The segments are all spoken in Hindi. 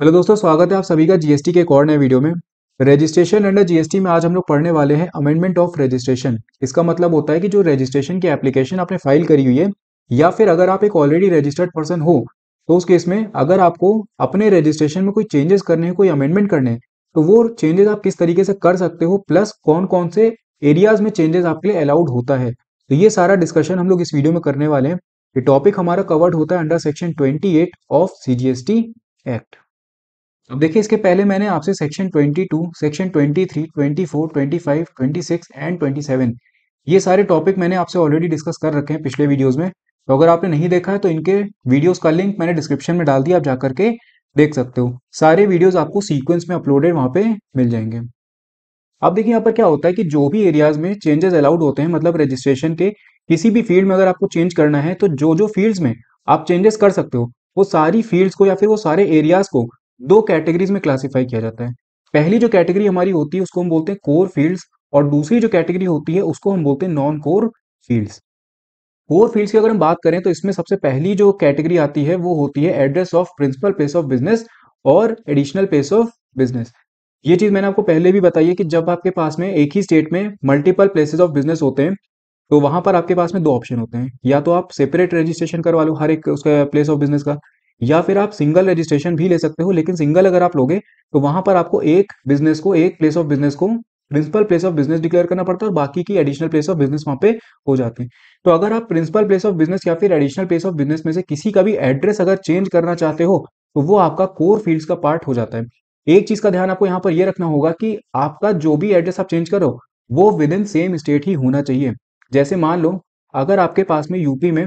हेलो दोस्तों स्वागत है आप सभी का जीएसटी के एक और नए वीडियो में रजिस्ट्रेशन अंडर जीएसटी में आज हम लोग पढ़ने वाले हैं अमेंडमेंट ऑफ रजिस्ट्रेशन इसका मतलब होता है कि जो रजिस्ट्रेशन की एप्लीकेशन आपने फाइल करी हुई है या फिर अगर आप एक ऑलरेडी रजिस्टर्ड पर्सन हो तो उस केस में अगर आपको अपने रजिस्ट्रेशन में कोई चेंजेस करने हैं कोई अमेंडमेंट करने हैं तो वो चेंजेस आप किस तरीके से कर सकते हो प्लस कौन कौन से एरियाज में चेंजेस आपके लिए अलाउड होता है तो ये सारा डिस्कशन हम लोग इस वीडियो में करने वाले हैं ये टॉपिक हमारा कवर्ड होता है under section twenty of C act अब देखिए इसके पहले मैंने आपसे सेक्शन 22, सेक्शन 23, 24, 25, 26 एंड 27 ये सारे टॉपिक मैंने आपसे ऑलरेडी डिस्कस कर रखे हैं पिछले वीडियोस में तो अगर आपने नहीं देखा है तो इनके वीडियोस का लिंक मैंने डिस्क्रिप्शन में डाल दिया आप जाकर के देख सकते हो सारे वीडियोज आपको सीक्वेंस में अपलोडेड वहां पे मिल जाएंगे अब देखिए यहाँ पर क्या होता है कि जो भी एरियाज में चेंजेस अलाउड होते हैं मतलब रजिस्ट्रेशन के किसी भी फील्ड में अगर आपको चेंज करना है तो जो जो फील्ड में आप चेंजेस कर सकते हो वो सारी फील्ड्स को या फिर वो सारे एरियाज को दो कैटेगरीज में क्लासीफाई किया जाता है पहली जो कैटेगरी हमारी होती है उसको हम बोलते हैं कोर फील्ड्स और दूसरी जो कैटेगरी होती है उसको हम बोलते हैं non core fields core fields की अगर हम बात करें तो इसमें सबसे पहली जो कैटेगरी आती है वो होती है address of principal place of business और एडिशनल प्लेस ऑफ बिजनेस ये चीज़ मैंने आपको पहले भी बताई है कि जब आपके पास में एक ही स्टेट में मल्टीपल प्लेसेस ऑफ बिजनेस होते हैं तो वहां पर आपके पास में दो ऑप्शन होते हैं या तो आप सेपरेट रजिस्ट्रेशन करवा लो हर एक उसका प्लेस ऑफ बिजनेस का या फिर आप सिंगल रजिस्ट्रेशन भी ले सकते हो लेकिन सिंगल अगर आप लोगे तो वहां पर आपको एक बिजनेस को एक प्लेस ऑफ बिजनेस को principal place of business declare करना पड़ता है और बाकी की एडिशनल प्लेस ऑफ बिजनेस वहां पे हो जाते हैं तो अगर आप प्रिंसिपल प्लेस ऑफ बिजनेस या फिर एडिशनल प्लेस ऑफ बिजनेस में से किसी का भी एड्रेस अगर चेंज करना चाहते हो तो वो आपका कोर फील्ड्स का पार्ट हो जाता है एक चीज का ध्यान आपको यहाँ पर यह रखना होगा कि आपका जो भी एड्रेस आप चेंज करो वो विद इन सेम स्टेट ही होना चाहिए जैसे मान लो अगर आपके पास में यूपी में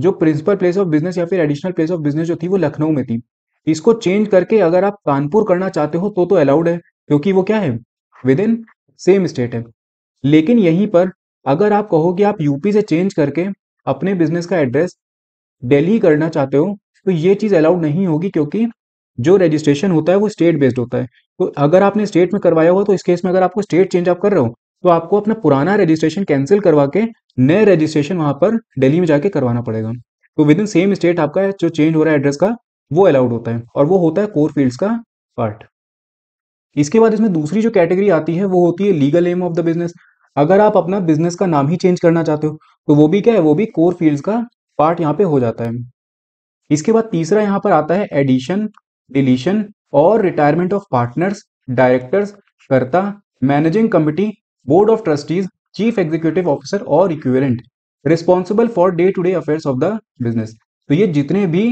जो प्रिंसिपल प्लेस ऑफ बिजनेस या फिर एडिशनल प्लेस ऑफ बिजनेस जो थी वो लखनऊ में थी इसको चेंज करके अगर आप कानपुर करना चाहते हो तो तो अलाउड है क्योंकि वो क्या है विद इन सेम स्टेट है लेकिन यहीं पर अगर आप कहो कि आप यूपी से चेंज करके अपने बिजनेस का एड्रेस दिल्ली करना चाहते हो तो ये चीज़ अलाउड नहीं होगी क्योंकि जो रजिस्ट्रेशन होता है वो स्टेट बेस्ड होता है तो अगर आपने स्टेट में करवाया हुआ तो इस केस में अगर आपको स्टेट चेंज आप कर रहे हो तो आपको अपना पुराना रजिस्ट्रेशन कैंसिल करवा के नए रजिस्ट्रेशन वहां पर दिल्ली में जाके करवाना पड़ेगा तो विद इन सेम स्टेट आपका जो चेंज हो रहा है एड्रेस का वो अलाउड होता है और वो होता है कोर फील्ड्स का पार्ट इसके बाद इसमें दूसरी जो कैटेगरी आती है वो होती है legal name of the business अगर आप अपना बिजनेस का नाम ही चेंज करना चाहते हो तो वो भी क्या है वो भी कोर फील्ड्स का पार्ट यहाँ पे हो जाता है इसके बाद तीसरा यहाँ पर आता है एडिशन डिलीशन और retirement of partners directors karta managing committee board of trustees chief executive officer और equivalent responsible for day to day affair of the business तो ये जितने भी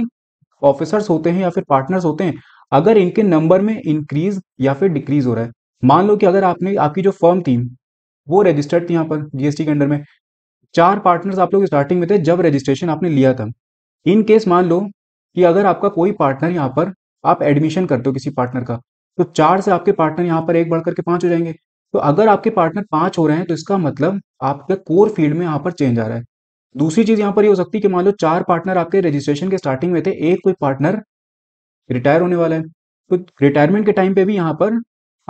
ऑफिसर्स होते हैं या फिर पार्टनर्स होते हैं अगर इनके नंबर में इंक्रीज या फिर डिक्रीज हो रहा है मान लो कि अगर आपने आपकी जो फर्म थी वो रजिस्टर्ड थी यहाँ पर जीएसटी के अंडर में चार पार्टनर्स आप लोग स्टार्टिंग में थे जब रजिस्ट्रेशन आपने लिया था इन केस मान लो कि अगर आपका कोई पार्टनर यहाँ पर आप एडमिशन करते हो किसी पार्टनर का तो चार से आपके पार्टनर यहाँ पर एक बढ़ करके पांच हो जाएंगे तो अगर आपके पार्टनर पांच हो रहे हैं तो इसका मतलब आपके कोर फील्ड में यहाँ पर चेंज आ रहा है दूसरी चीज यहाँ पर ये हो सकती है कि मान लो चार पार्टनर आपके रजिस्ट्रेशन के स्टार्टिंग में थे एक कोई पार्टनर रिटायर होने वाला है तो रिटायरमेंट के टाइम पे भी यहाँ पर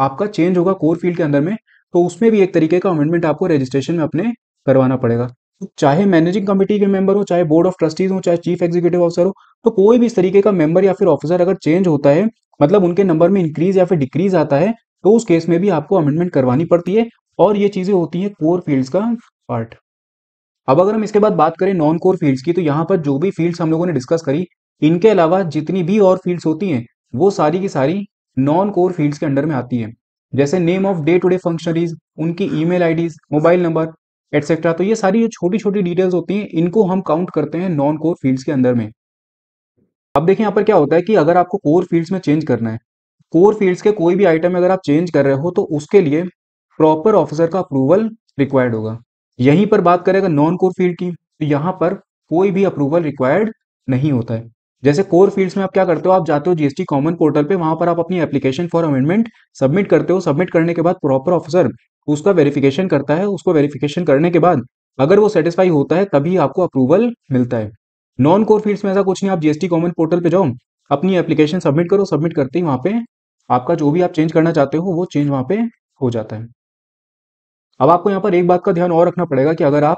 आपका चेंज होगा कोर फील्ड के अंदर में तो उसमें भी एक तरीके का अमेंडमेंट आपको रजिस्ट्रेशन में अपने करवाना पड़ेगा तो चाहे मैनेजिंग कमेटी के मेंबर हो चाहे बोर्ड ऑफ ट्रस्टीज हो चाहे चीफ एग्जीक्यूटिव ऑफिसर हो तो कोई भी इस तरीके का मेंबर या फिर ऑफिसर अगर चेंज होता है मतलब उनके नंबर में इंक्रीज या फिर डिक्रीज आता है तो उस केस में भी आपको अमेंडमेंट करवानी पड़ती है और ये चीज़ें होती हैं कोर फील्ड्स का पार्ट अब अगर हम इसके बाद बात करें नॉन कोर फील्ड्स की तो यहाँ पर जो भी फील्ड्स हम लोगों ने डिस्कस करी इनके अलावा जितनी भी और फील्ड्स होती हैं वो सारी की सारी नॉन कोर फील्ड्स के अंडर में आती है जैसे name of day to day functionaries उनकी email IDs mobile number etcetera तो ये सारी जो छोटी छोटी डिटेल्स होती हैं इनको हम काउंट करते हैं नॉन कोर फील्ड्स के अंदर में अब देखिए यहाँ पर क्या होता है कि अगर आपको कोर फील्ड्स में चेंज करना है कोर फील्ड्स के कोई भी आइटम अगर आप चेंज कर रहे हो तो उसके लिए प्रॉपर ऑफिसर का अप्रूवल रिक्वायर्ड होगा यहीं पर बात करें अगर नॉन कोर फील्ड की तो यहाँ पर कोई भी अप्रूवल रिक्वायर्ड नहीं होता है जैसे कोर फील्ड्स में आप क्या करते हो आप जाते हो जीएसटी कॉमन पोर्टल पे वहां पर आप अपनी एप्लीकेशन फॉर अमेंडमेंट सबमिट करते हो सबमिट करने के बाद प्रॉपर ऑफिसर उसका वेरिफिकेशन करता है उसको वेरिफिकेशन करने के बाद अगर वो सेटिस्फाई होता है तभी आपको अप्रूवल मिलता है नॉन कोर फील्ड्स में ऐसा कुछ नहीं आप जीएसटी कॉमन पोर्टल पे जाओ अपनी एप्लीकेशन सबमिट करो सबमिट करते ही वहां पे आपका जो भी आप चेंज करना चाहते हो वो चेंज वहां पे हो जाता है अब आपको यहाँ पर एक बात का ध्यान और रखना पड़ेगा कि अगर आप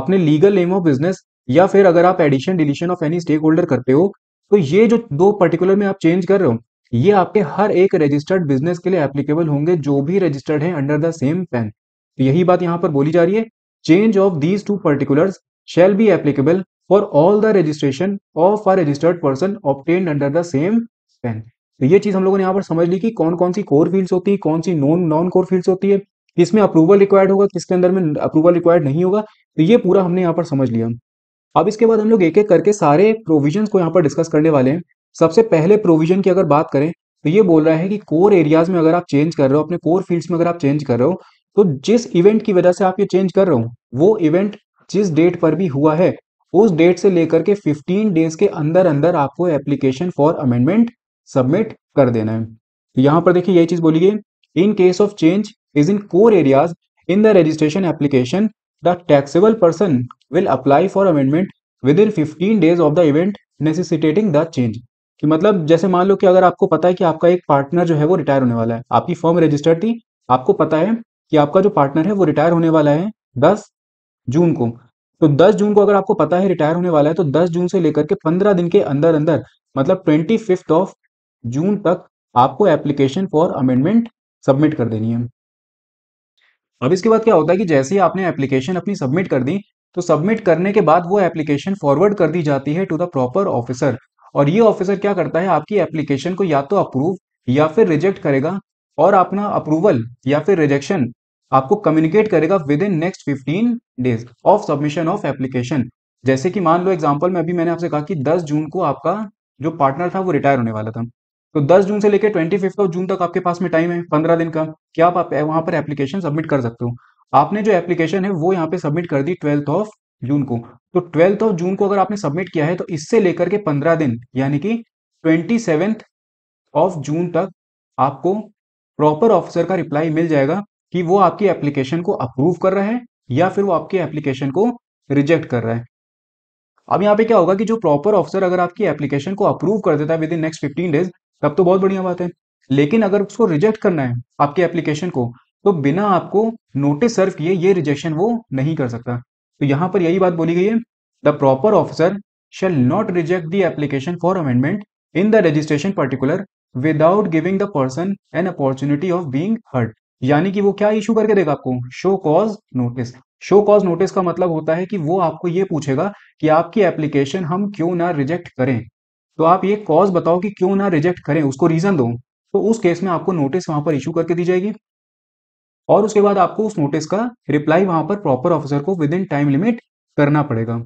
अपने लीगल नेम ऑफ बिजनेस या फिर अगर आप addition deletion of any stakeholder करते हो तो ये जो दो पर्टिकुलर में आप चेंज कर रहे हो ये आपके हर एक रजिस्टर्ड बिजनेस के लिए एप्लीकेबल होंगे जो भी रजिस्टर्ड है अंडर द सेम पैन तो यही बात यहाँ पर बोली जा रही है change of these two particular shall be applicable for all the registration of a registered person obtained under the same PAN तो ये चीज हम लोगों ने यहाँ पर समझ ली कि कौन कौन सी कोर फील्ड्स होती है कौन सी नॉन नॉन कोर फील्ड्स होती है किसमें अप्रूवल रिक्वायर्ड होगा किसके अंदर में अप्रूवल रिक्वायर्ड नहीं होगा तो ये पूरा हमने यहाँ पर समझ लिया अब इसके बाद हम लोग एक एक करके सारे प्रोविजन को यहाँ पर डिस्कस करने वाले हैं सबसे पहले प्रोविजन की अगर बात करें तो ये बोल रहा है कि कोर एरियाज में अगर आप चेंज कर रहे हो अपने कोर फील्ड्स में अगर आप चेंज कर रहे हो तो जिस इवेंट की वजह से आप ये चेंज कर रहे हो वो इवेंट जिस डेट पर भी हुआ है उस डेट से लेकर के 15 डेज के अंदर अंदर आपको एप्लीकेशन फॉर अमेंडमेंट सबमिट कर देना है तो पर देखिए यही चीज़ बोली गई in case of change is in core areas in the registration application the taxable person will apply for amendment within fifteen days of the event necessitating the change कि मतलब जैसे मान लो कि अगर आपको पता है कि आपका एक पार्टनर जो है वो रिटायर होने वाला है आपकी फॉर्म रजिस्टर्ड थी आपको पता है कि आपका जो पार्टनर है वो रिटायर होने वाला है दस जून को तो 10 जून को अगर आपको पता है रिटायर होने वाला है तो 10 जून से लेकर के 15 दिन के अंदर अंदर मतलब ट्वेंटी फिफ्थ ऑफ जून तक आपको एप्लीकेशन फॉर अमेंडमेंट सबमिट कर देनी है अब इसके बाद क्या होता है कि जैसे ही आपने एप्लीकेशन अपनी सबमिट कर दी तो सबमिट करने के बाद वो एप्लीकेशन फॉरवर्ड कर दी जाती है टू द प्रॉपर ऑफिसर और ये ऑफिसर क्या करता है आपकी एप्लीकेशन को या तो अप्रूव या फिर रिजेक्ट करेगा और अपना अप्रूवल या फिर रिजेक्शन आपको कम्युनिकेट करेगा within next fifteen days of submission of application जैसे कि मान लो एग्जाम्पल में अभी मैंने आपसे कहा कि दस जून को आपका जो पार्टनर था वो रिटायर होने वाला था तो 10 जून से लेकर ट्वेंटी फिफ्थ ऑफ जून तक आपके पास में टाइम है पंद्रह दिन का कि आप, वहां पर एप्लीकेशन सबमिट कर सकते हो आपने जो एप्लीकेशन है वो यहाँ पे सबमिट कर दी ट्वेल्थ ऑफ जून को तो ट्वेल्थ ऑफ जून को अगर आपने सबमिट किया है तो इससे लेकर के पंद्रह दिन यानी कि ट्वेंटी सेवेंथ ऑफ जून तक आपको प्रॉपर ऑफिसर का रिप्लाई मिल जाएगा कि वो आपकी एप्लीकेशन को अप्रूव कर रहा है या फिर वो आपकी एप्लीकेशन को रिजेक्ट कर रहा है अब यहाँ पे क्या होगा कि जो प्रॉपर ऑफिसर अगर आपकी एप्लीकेशन को अप्रूव कर देता है within next fifteen days तब तो बहुत बढ़िया बात है लेकिन अगर उसको रिजेक्ट करना है आपके एप्लीकेशन को तो बिना आपको नोटिस सर्व किए ये रिजेक्शन वो नहीं कर सकता तो यहां पर यही बात बोली गई है the proper officer shall not reject the application for amendment in the registration particular without giving the person an opportunity of being heard यानी कि वो क्या इशू करके देगा आपको show cause notice show cause notice का मतलब होता है कि वो आपको ये पूछेगा कि आपकी एप्लीकेशन हम क्यों ना रिजेक्ट करें तो आप ये कॉज बताओ कि क्यों ना रिजेक्ट करें उसको रीजन दो तो उस केस में आपको नोटिस वहां पर इशू करके दी जाएगी और उसके बाद आपको उस नोटिस का रिप्लाई वहां पर प्रॉपर ऑफिसर को विद इन टाइम लिमिट करना पड़ेगा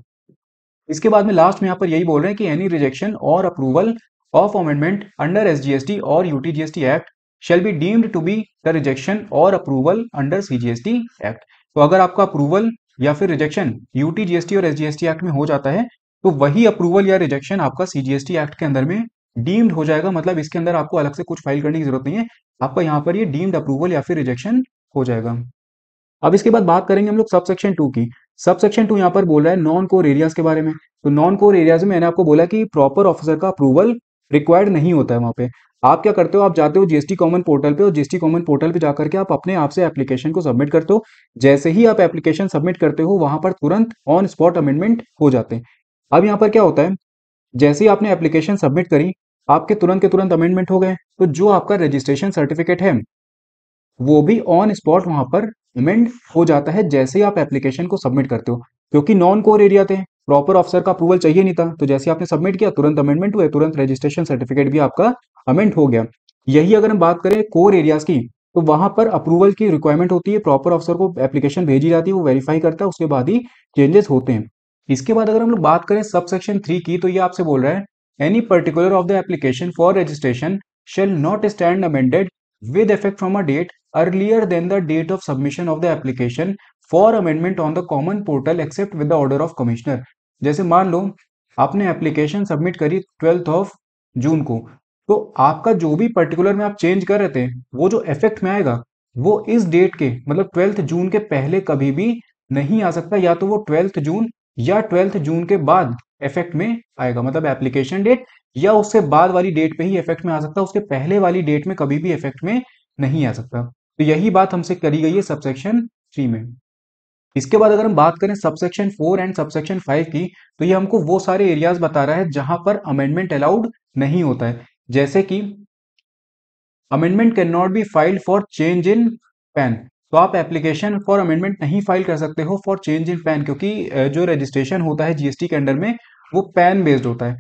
इसके बाद में लास्ट में यहाँ पर यही बोल रहे हैं कि एनी रिजेक्शन और approval of amendment under SGST और UTGST act shall be deemed to be the rejection और अप्रूवल अंडर सीजीएसटी एक्ट तो अगर आपका अप्रूवल या फिर रिजेक्शन यूटीजीएसटी और एसजीएसटी एक्ट में हो जाता है तो वही अप्रूवल या रिजेक्शन आपका सीजीएसटी एक्ट के अंदर में डीम्ड हो जाएगा मतलब इसके अंदर आपको अलग से कुछ फाइल करने की जरूरत नहीं है आपका यहाँ पर ये डीम्ड अप्रूवल या फिर रिजेक्शन हो जाएगा अब इसके बाद बात करेंगे हम लोग सब सेक्शन टू की सब सेक्शन टू यहाँ पर बोल रहा है नॉन कोर एरियाज के बारे में तो नॉन कोर एरियाज में मैंने आपको बोला कि प्रॉपर ऑफिसर का अप्रूवल रिक्वायर्ड नहीं होता है वहां पे आप क्या करते हो आप जाते हो जीएसटी कॉमन पोर्टल पे और जीएसटी कॉमन पोर्टल पे जाकर के आप अपने आप से एप्लीकेशन को सबमिट करते हो जैसे ही आप एप्लीकेशन सबमिट करते हो वहां पर तुरंत ऑन स्पॉट अमेंडमेंट हो जाते हैं अब यहाँ पर क्या होता है जैसे ही आपने एप्लीकेशन सबमिट करी आपके तुरंत के तुरंत अमेंडमेंट हो गए तो जो आपका रजिस्ट्रेशन सर्टिफिकेट है वो भी ऑन स्पॉट वहां पर अमेंड हो जाता है जैसे ही आप एप्लीकेशन को सबमिट करते हो क्योंकि नॉन कोर एरिया थे प्रॉपर ऑफिसर का अप्रूवल चाहिए नहीं था तो जैसे आपने सबमिट किया तुरंत अमेंडमेंट हुए तुरंत रजिस्ट्रेशन सर्टिफिकेट भी आपका अमेंड हो गया यही अगर हम बात करें कोर एरियाज की तो वहां पर अप्रूवल की रिक्वायरमेंट होती है प्रॉपर ऑफिसर को एप्लीकेशन भेजी जाती है वो वेरीफाई करता है उसके बाद ही चेंजेस होते हैं इसके बाद अगर हम लोग बात करें सब सेक्शन थ्री की तो ये आपसे बोल रहा है any particular of the application for registration shall not stand amended with effect from a date earlier than the date of submission of the application for amendment on the common portal except with the order of commissioner जैसे मान लो आपने एप्लीकेशन सबमिट करी ट्वेल्थ ऑफ जून को तो आपका जो भी पर्टिकुलर में आप चेंज कर रहे थे वो जो इफेक्ट में आएगा वो इस डेट के मतलब ट्वेल्थ जून के पहले कभी भी नहीं आ सकता या तो वो ट्वेल्थ जून या ट्वेल्थ जून के बाद इफेक्ट में आएगा मतलब एप्लीकेशन डेट या उससे बाद वाली डेट पे ही इफेक्ट में आ सकता है उसके पहले वाली डेट में कभी भी इफेक्ट में नहीं आ सकता तो यही बात हमसे करी गई है सबसेक्शन थ्री में इसके बाद अगर हम बात करें subsection four and subsection five की तो ये हमको वो सारे एरियाज बता रहा है जहां पर अमेंडमेंट अलाउड नहीं होता है जैसे कि amendment can not be filed for change in PAN तो आप एप्लीकेशन फॉर अमेंडमेंट नहीं फाइल कर सकते हो फॉर चेंज इन पैन क्योंकि जो रजिस्ट्रेशन होता है जीएसटी के अंडर में वो पैन बेस्ड होता है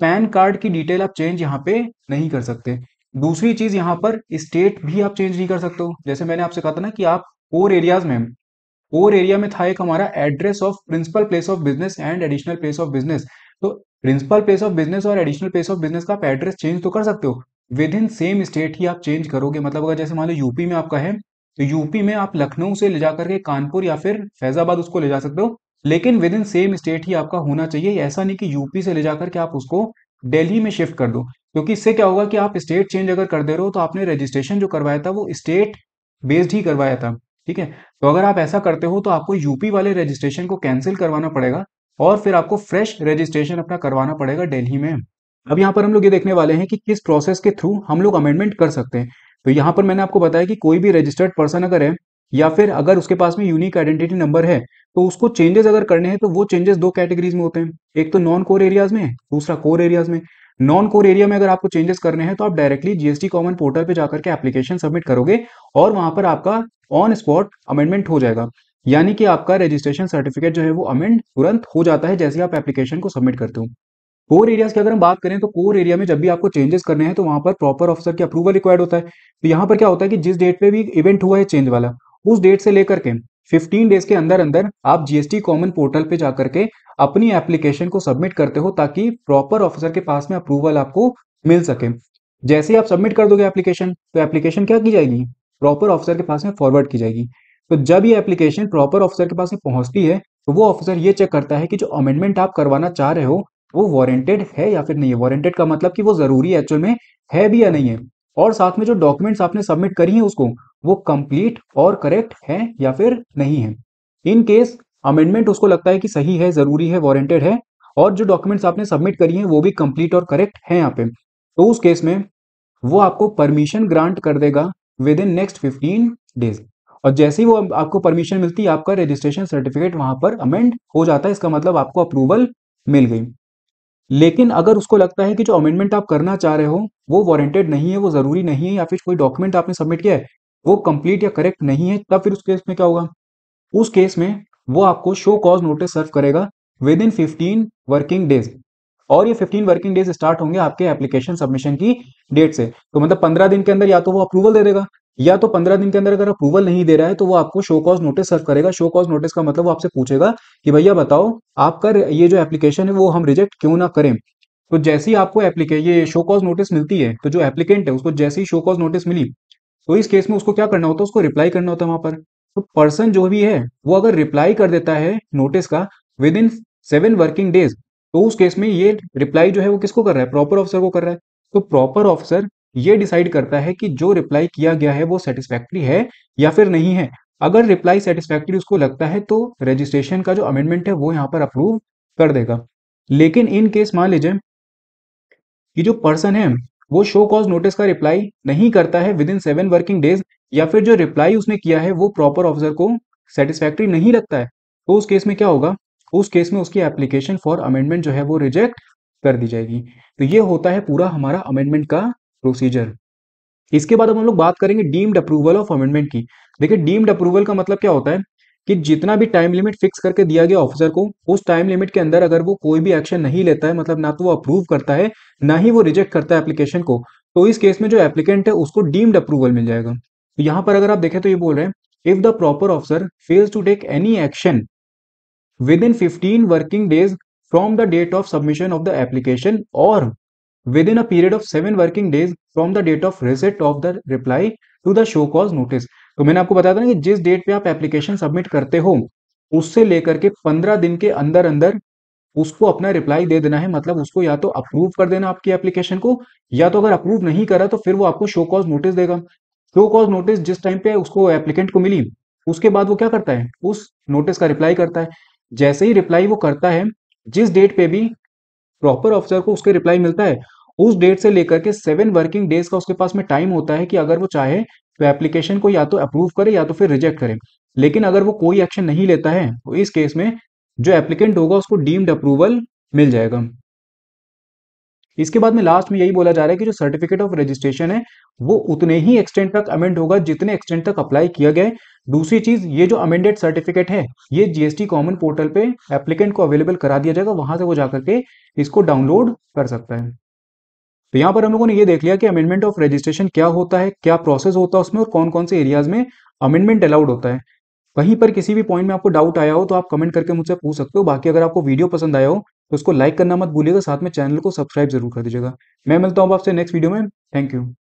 पैन कार्ड की डिटेल आप चेंज यहाँ पे नहीं कर सकते दूसरी चीज यहाँ पर स्टेट भी आप चेंज नहीं कर सकते हो जैसे मैंने आपसे कहा था ना कि आप और एरियाज में और एरिया में था एक हमारा address of principal place of business and additional place of business तो प्रिंसिपल प्लेस ऑफ बिजनेस और एडिशनल प्लेस ऑफ बिजनेस का आप एड्रेस चेंज तो कर सकते हो विद इन सेम स्टेट ही आप चेंज करोगे मतलब अगर जैसे मान लो यूपी में आपका है तो यूपी में आप लखनऊ से ले जा करके कानपुर या फिर फैजाबाद उसको ले जा सकते हो लेकिन विद इन सेम स्टेट ही आपका होना चाहिए ऐसा नहीं कि यूपी से ले जाकर के आप उसको दिल्ली में शिफ्ट कर दो क्योंकि इससे क्या होगा कि आप स्टेट चेंज अगर कर दे रहे हो तो आपने रजिस्ट्रेशन जो करवाया था वो स्टेट बेस्ड ही करवाया था ठीक है तो अगर आप ऐसा करते हो तो आपको यूपी वाले रजिस्ट्रेशन को कैंसिल करवाना पड़ेगा और फिर आपको फ्रेश रजिस्ट्रेशन अपना करवाना पड़ेगा दिल्ली में अब यहाँ पर हम लोग ये देखने वाले हैं कि किस प्रोसेस के थ्रू हम लोग अमेंडमेंट कर सकते हैं तो यहां पर मैंने आपको बताया कि कोई भी रजिस्टर्ड पर्सन अगर है या फिर अगर उसके पास में यूनिक आइडेंटिटी नंबर है तो उसको चेंजेस अगर करने हैं तो वो चेंजेस दो कैटेगरीज में होते हैं एक तो नॉन कोर एरियाज में दूसरा कोर एरियाज में नॉन कोर एरिया में अगर आपको चेंजेस करने हैं तो आप डायरेक्टली जीएसटी कॉमन पोर्टल पे जाकर के एप्लीकेशन सबमिट करोगे और वहां पर आपका ऑन स्पॉट अमेंडमेंट हो जाएगा यानी कि आपका रजिस्ट्रेशन सर्टिफिकेट जो है वो अमेंड तुरंत हो जाता है जैसे आप एप्लीकेशन को सबमिट करते हो कोर एरिया की अगर हम बात करें तो कोर एरिया में जब भी आपको चेंजेस करने हैं तो वहां पर प्रॉपर ऑफिसर की अप्रूवल रिक्वायर्ड होता है तो यहाँ पर क्या होता है कि जिस डेट पे भी इवेंट हुआ है चेंज वाला उस डेट से लेकर के 15 डेज के अंदर अंदर आप जीएसटी कॉमन पोर्टल पे जाकर के अपनी एप्लीकेशन को सबमिट करते हो ताकि प्रॉपर ऑफिसर के पास में अप्रूवल आपको मिल सके जैसे ही आप सबमिट कर दोगे एप्लीकेशन तो एप्लीकेशन क्या की जाएगी प्रॉपर ऑफिसर के पास में फॉरवर्ड की जाएगी तो जब ये एप्लीकेशन प्रॉपर ऑफिसर के पास में पहुंचती है तो वो ऑफिसर ये चेक करता है कि जो अमेंडमेंट आप करवाना चाह रहे हो वो वारंटेड है या फिर नहीं है वारंटेड का मतलब कि वो जरूरी है एक्चुअल में है भी या नहीं है और साथ में जो डॉक्यूमेंट्स आपने सबमिट करी हैं उसको वो कंप्लीट और करेक्ट है या फिर नहीं है इन केस अमेंडमेंट उसको लगता है कि सही है जरूरी है वारंटेड है और जो डॉक्यूमेंट्स आपने सबमिट करी हैं वो भी कंप्लीट और करेक्ट है यहाँ पे तो उस केस में वो आपको परमिशन ग्रांट कर देगा within next fifteen days और जैसे ही वो आपको परमिशन मिलती है आपका रजिस्ट्रेशन सर्टिफिकेट वहां पर अमेंड हो जाता है इसका मतलब आपको अप्रूवल मिल गई लेकिन अगर उसको लगता है कि जो अमेंडमेंट आप करना चाह रहे हो वो वारंटेड नहीं है वो ज़रूरी नहीं है या फिर कोई डॉक्यूमेंट आपने सबमिट किया है वो कंप्लीट या करेक्ट नहीं है तब फिर उस केस में क्या होगा उस केस में वो आपको शो कॉज नोटिस सर्व करेगा within fifteen working days और ये 15 वर्किंग डेज स्टार्ट होंगे आपके एप्लीकेशन सबमिशन की डेट से तो मतलब 15 दिन के अंदर या तो वो अप्रूवल दे देगा या तो पंद्रह दिन के अंदर अगर अप्रूवल नहीं दे रहा है तो वो आपको शो कॉज नोटिस सर्व करेगा शो कॉज नोटिस का मतलब वो आपसे पूछेगा कि भैया बताओ आपका ये जो एप्लीकेशन है वो हम रिजेक्ट क्यों ना करें तो जैसे ही आपको ये शो कॉज नोटिस मिलती है तो जो एप्लीकेंट है उसको जैसे ही शो कॉज नोटिस मिली तो इस केस में उसको क्या करना होता है उसको रिप्लाई करना होता है वहां पर तो पर्सन जो भी है वो अगर रिप्लाई कर देता है नोटिस का within seven working days तो उस केस में ये रिप्लाई जो है वो किसको कर रहा है प्रॉपर ऑफिसर को कर रहा है तो प्रॉपर ऑफिसर ये डिसाइड करता है कि जो रिप्लाई किया गया है वो सेटिस्फैक्ट्री है या फिर नहीं है अगर रिप्लाई सेटिस्फैक्ट्री उसको लगता है तो रजिस्ट्रेशन का जो अमेंडमेंट है वो यहाँ पर अप्रूव कर देगा लेकिन इन केस मान लीजिए कि जो पर्सन है वो शो कॉज नोटिस का रिप्लाई नहीं करता है within seven working days या फिर जो रिप्लाई उसने किया है वो प्रॉपर ऑफिसर को सेटिस्फैक्ट्री नहीं लगता है तो उस केस में क्या होगा उस केस में उसकी एप्लीकेशन फॉर अमेंडमेंट जो है वो रिजेक्ट कर दी जाएगी तो ये होता है पूरा हमारा अमेंडमेंट का प्रोसीजर इसके बाद अब हम लोग बात करेंगे डीम्ड अप्रूवल ऑफ अमेंडमेंट की देखिए डीम्ड अप्रूवल का मतलब क्या होता है कि जितना भी टाइम लिमिट फिक्स करके दिया गया ऑफिसर को उस टाइम लिमिट के अंदर अगर वो कोई भी एक्शन नहीं लेता है मतलब ना तो वो अप्रूव करता है ना ही वो रिजेक्ट करता है एप्लीकेशन को तो इस केस में जो एप्लीकेंट है उसको डीम्ड अप्रूवल मिल जाएगा तो यहां पर अगर आप देखें तो ये बोल रहे हैं if the proper officer fails to take any action within fifteen working days from the date of submission of the application और within a period of seven working days from the date of receipt of the reply to the show cause notice तो मैंने आपको बताया था ना कि जिस डेट पे आप एप्लीकेशन सबमिट करते हो उससे लेकर के पंद्रह दिन के अंदर अंदर उसको अपना रिप्लाई दे देना है मतलब उसको या तो अप्रूव कर देना आपकी एप्लीकेशन को या तो अगर अप्रूव नहीं करा तो फिर वो आपको शो कॉज नोटिस देगा शो कॉज नोटिस जिस टाइम पे उसको एप्लीकेंट को मिली उसके बाद वो क्या करता है उस नोटिस का रिप्लाई करता है जैसे ही रिप्लाई वो करता है जिस डेट पे भी प्रॉपर ऑफिसर को उसके रिप्लाई मिलता है उस डेट से लेकर के सेवन वर्किंग डेज का उसके पास में टाइम होता है कि अगर वो चाहे तो एप्लीकेशन को या तो अप्रूव करे या तो फिर रिजेक्ट करे लेकिन अगर वो कोई एक्शन नहीं लेता है तो इस केस में जो एप्लीकेंट होगा उसको डीम्ड अप्रूवल मिल जाएगा इसके बाद में लास्ट में यही बोला जा रहा है कि जो सर्टिफिकेट ऑफ रजिस्ट्रेशन है वो उतने ही एक्सटेंट तक अमेंड होगा जितने एक्सटेंट तक अप्लाई किया गया है दूसरी चीज ये जो अमेंडेड सर्टिफिकेट है ये जीएसटी कॉमन पोर्टल पे एप्लीकेंट को अवेलेबल करा दिया जाएगा वहां से वो जाकर के इसको डाउनलोड कर सकता है तो यहाँ पर हम लोगों ने ये देख लिया कि अमेंडमेंट ऑफ रजिस्ट्रेशन क्या होता है क्या प्रोसेस होता है उसमें और कौन कौन से एरियाज में अमेंडमेंट अलाउड होता है कहीं पर किसी भी पॉइंट में आपको डाउट आया हो तो आप कमेंट करके मुझसे पूछ सकते हो बाकी अगर आपको वीडियो पसंद आया हो तो उसको लाइक करना मत भूलिएगा साथ में चैनल को सब्सक्राइब जरूर कर दीजिएगा मैं मिलता हूँ आपसे नेक्स्ट वीडियो में थैंक यू